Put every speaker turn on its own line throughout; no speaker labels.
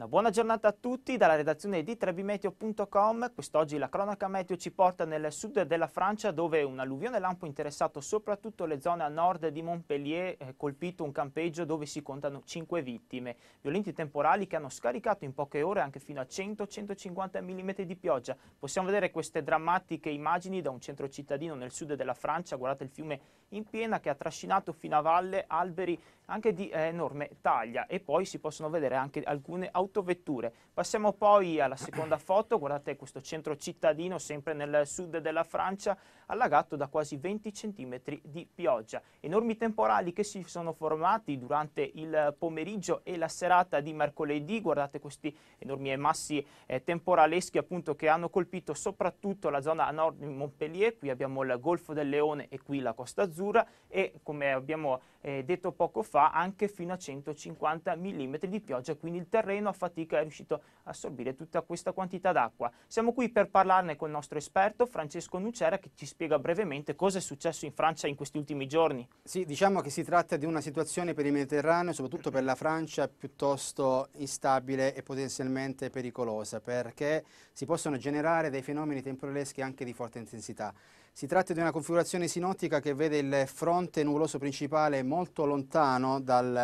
Una buona giornata a tutti dalla redazione di trebimeteo.com. Quest'oggi la cronaca meteo ci porta nel sud della Francia dove un'alluvione lampo ha interessato soprattutto le zone a nord di Montpellier eh, colpito un campeggio dove si contano 5 vittime. Violenti temporali che hanno scaricato in poche ore anche fino a 100-150 mm di pioggia. Possiamo vedere queste drammatiche immagini da un centro cittadino nel sud della Francia, guardate il fiume in piena che ha trascinato fino a valle alberi anche di eh, enorme taglia e poi si possono vedere anche alcune auto autovetture. Passiamo poi alla seconda foto, guardate questo centro cittadino sempre nel sud della Francia, allagato da quasi 20 cm di pioggia. Enormi temporali che si sono formati durante il pomeriggio e la serata di mercoledì, guardate questi enormi massi eh, temporaleschi appunto che hanno colpito soprattutto la zona a nord di Montpellier, qui abbiamo il Golfo del Leone e qui la Costa Azzurra e come abbiamo eh, detto poco fa anche fino a 150 mm di pioggia, quindi il terreno ha fatica è riuscito a assorbire tutta questa quantità d'acqua. Siamo qui per parlarne con il nostro esperto Francesco Nucera che ci spiega brevemente cosa è successo in Francia in questi ultimi giorni. Sì, diciamo che si tratta di una
situazione per il Mediterraneo, soprattutto per la Francia, piuttosto instabile e potenzialmente pericolosa perché si possono generare dei fenomeni temporaleschi anche di forte intensità. Si tratta di una configurazione sinottica che vede il fronte nuvoloso principale molto lontano dal,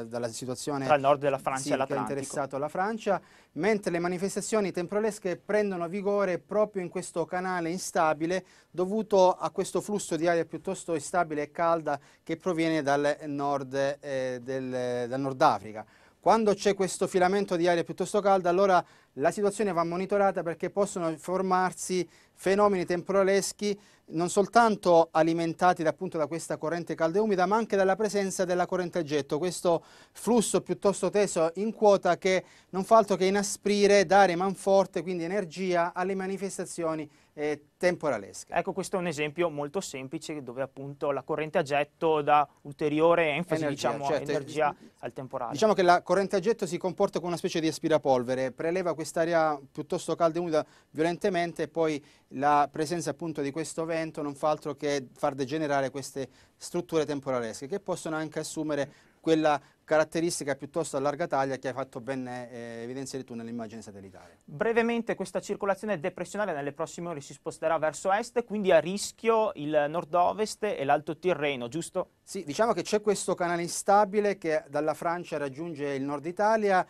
eh, dalla situazione tra il nord
della Francia sì, e l'Atlantico. interessato
alla Francia, mentre le manifestazioni temporalesche prendono vigore proprio in questo canale instabile dovuto a questo flusso di aria piuttosto instabile e calda che proviene dal nord, eh, del, dal nord Africa. Quando c'è questo filamento di aria piuttosto calda, allora la situazione va monitorata perché possono formarsi fenomeni temporaleschi non soltanto alimentati appunto da questa corrente calda e umida, ma anche dalla presenza della corrente a getto, questo flusso piuttosto teso in quota che non fa altro che inasprire, dare manforte, quindi energia alle
manifestazioni eh, temporalesca. Ecco, questo è un esempio molto semplice dove appunto la corrente a getto dà ulteriore enfasi, energia, diciamo, certo, energia eh, al temporale. Diciamo che
la corrente a getto si comporta come una specie di aspirapolvere, preleva quest'aria piuttosto calda e umida violentemente e poi la presenza appunto di questo vento non fa altro che far degenerare queste strutture temporalesche che possono anche assumere quella caratteristica piuttosto a larga
taglia che hai fatto ben eh, evidenziare tu nell'immagine satellitare. Brevemente questa circolazione depressionale nelle prossime ore si sposterà sposterà verso est, quindi a rischio il nord-ovest e l'Alto Tirreno, giusto? Sì, diciamo
che c'è questo canale instabile che dalla Francia raggiunge il nord Italia,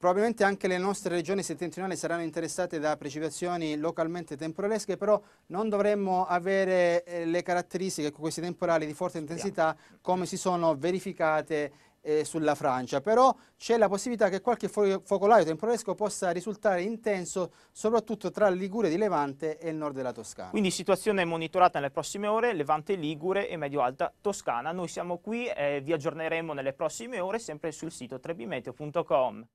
Probabilmente anche le nostre regioni settentrionali saranno interessate da precipitazioni localmente temporalesche, però non dovremmo avere eh, le caratteristiche con questi temporali di forte intensità come si sono verificate eh, sulla Francia, però c'è la possibilità che qualche focolaio temporalesco possa risultare intenso soprattutto tra Ligure di Levante e il nord della Toscana. Quindi
situazione monitorata nelle prossime ore, Levante Ligure e Medio Alta Toscana. Noi siamo qui, eh, vi aggiorneremo nelle prossime ore sempre sul sito trebimeteo.com.